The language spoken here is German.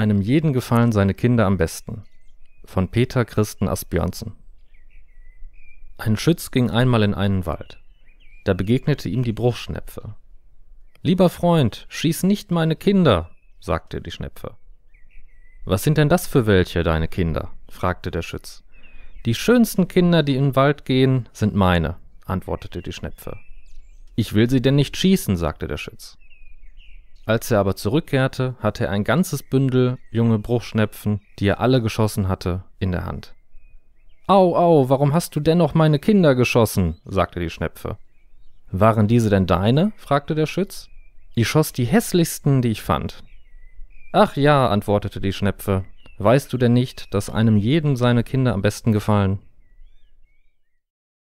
Einem jeden gefallen seine Kinder am besten. Von Peter Christen Asbjörnsen. Ein Schütz ging einmal in einen Wald. Da begegnete ihm die Bruchschnepfe. Lieber Freund, schieß nicht meine Kinder, sagte die Schnepfe. Was sind denn das für welche, deine Kinder? fragte der Schütz. Die schönsten Kinder, die in den Wald gehen, sind meine, antwortete die Schnepfe. Ich will sie denn nicht schießen, sagte der Schütz. Als er aber zurückkehrte, hatte er ein ganzes Bündel junge Bruchschnepfen, die er alle geschossen hatte, in der Hand. Au, au, warum hast du dennoch meine Kinder geschossen? sagte die Schnepfe. Waren diese denn deine? fragte der Schütz. Ich schoss die hässlichsten, die ich fand. Ach ja, antwortete die Schnepfe. Weißt du denn nicht, dass einem jedem seine Kinder am besten gefallen?